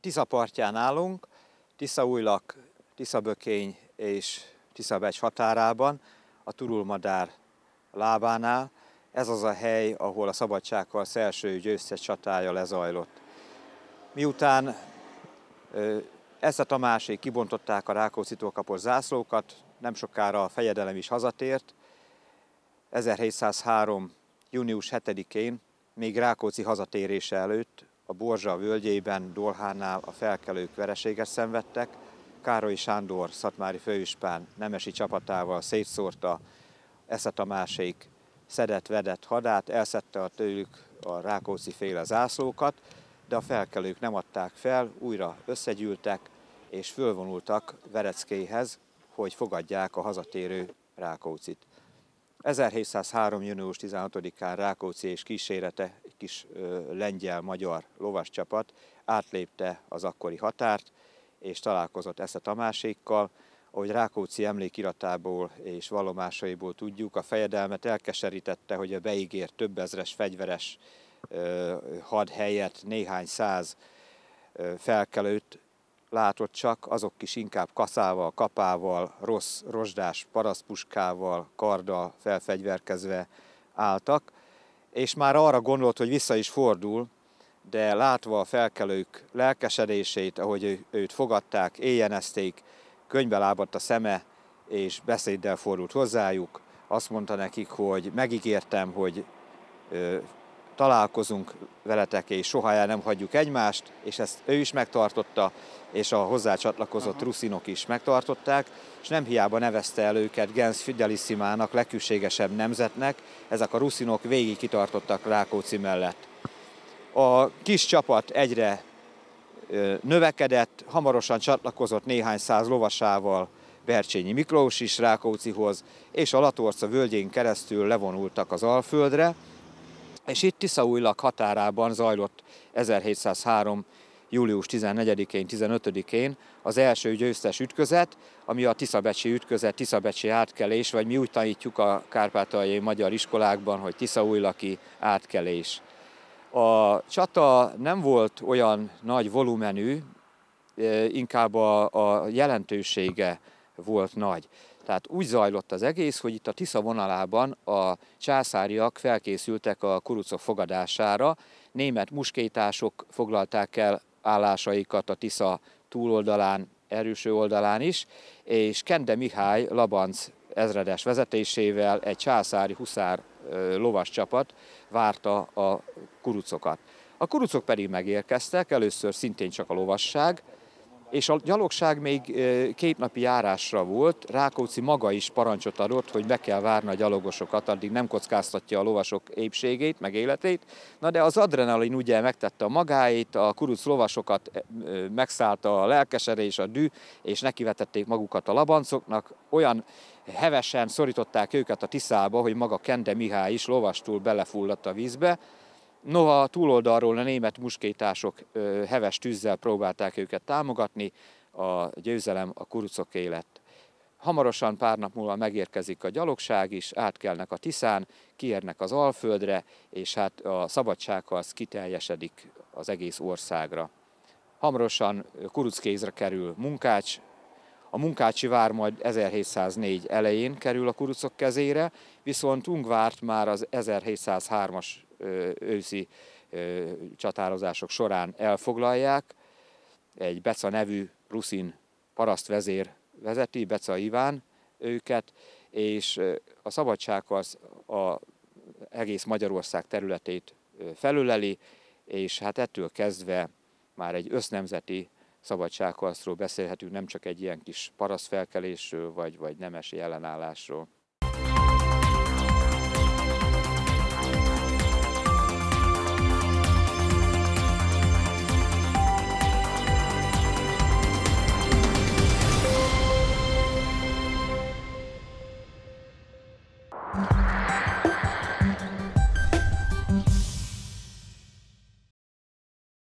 Tisza partján állunk, Tiszaújlak, bökény és becs határában, a Turulmadár lábánál. Ez az a hely, ahol a szabadsággal első győztes csatája lezajlott. Miután ezt a másik kibontották a Rákóczi kapott zászlókat, nem sokára a fejedelem is hazatért. 1703. június 7-én, még Rákóczi hazatérése előtt a Borzsa völgyében, Dolhánál a felkelők vereséget szenvedtek, Károly Sándor szatmári főispán nemesi csapatával szétszórta Esze Tamásék szedett-vedett hadát, elszedte a tőlük a Rákóczi féle zászlókat, de a felkelők nem adták fel, újra összegyűltek, és fölvonultak Vereckéhez, hogy fogadják a hazatérő Rákócit. 1703. június 16-án Rákóczi és kísérete kis lengyel-magyar lovas csapat átlépte az akkori határt, és találkozott ezt a Tamásékkal. Ahogy Rákóczi emlékiratából és vallomásaiból tudjuk, a fejedelmet elkeserítette, hogy a beígért több ezres fegyveres had helyett néhány száz felkelőt látott csak, azok is inkább kaszával, kapával, rossz rozsdás paraszpuskával, karddal felfegyverkezve álltak és már arra gondolt, hogy vissza is fordul, de látva a felkelők lelkesedését, ahogy őt fogadták, éjjenezték, könyvbe lábadt a szeme, és beszéddel fordult hozzájuk. Azt mondta nekik, hogy megígértem, hogy találkozunk veletek, és soha el nem hagyjuk egymást, és ezt ő is megtartotta, és a hozzá csatlakozott ruszinok is megtartották, és nem hiába nevezte el őket Gens Fidelissimának, legkülségesebb nemzetnek, ezek a ruszinok végig kitartottak Rákóczi mellett. A kis csapat egyre növekedett, hamarosan csatlakozott néhány száz lovasával Bercsényi Miklós is Rákócihoz, és a Latorca völgyén keresztül levonultak az Alföldre, és itt Tiszaújlak határában zajlott 1703. július 14-én, 15-én az első győztes ütközet, ami a Tiszabecsi ütközet, Tiszabecsi átkelés, vagy mi úgy tanítjuk a kárpátaljai magyar iskolákban, hogy Tiszaújlaki átkelés. A csata nem volt olyan nagy volumenű, inkább a, a jelentősége volt nagy. Tehát úgy zajlott az egész, hogy itt a Tisza vonalában a császáriak felkészültek a kurucok fogadására, német muskétások foglalták el állásaikat a Tisza túloldalán, erőső oldalán is, és Kende Mihály Labanc ezredes vezetésével egy császári huszár lovas csapat várta a kurucokat. A kurucok pedig megérkeztek, először szintén csak a lovasság, és a gyalogság még két napi járásra volt, Rákóczi maga is parancsot adott, hogy be kell várni a gyalogosokat, addig nem kockáztatja a lovasok épségét, meg életét. Na de az adrenalin ugye megtette a magáét, a kuruc lovasokat megszállta a lelkeserés, a dű, és nekivetették magukat a labancoknak, olyan hevesen szorították őket a Tiszába, hogy maga Kende Mihály is lovastól belefulladt a vízbe, Noha a túloldalról a német muskétások heves tűzzel próbálták őket támogatni, a győzelem a kurucoké lett. Hamarosan pár nap múlva megérkezik a gyalogság is, átkelnek a Tiszán, kiérnek az Alföldre, és hát a szabadságharc kiteljesedik az egész országra. Hamarosan Kuruckézre kerül Munkács, a munkácsi vár majd 1704 elején kerül a kurucok kezére, viszont Ungvárt már az 1703-as őszi csatározások során elfoglalják. Egy Beca nevű ruszin parasztvezér vezeti, Beca Iván őket, és a az a egész Magyarország területét felüleli, és hát ettől kezdve már egy össznemzeti szabadságharcról beszélhetünk, nem csak egy ilyen kis paraszfelkelésről, vagy, vagy nemesi ellenállásról. Mm-hmm.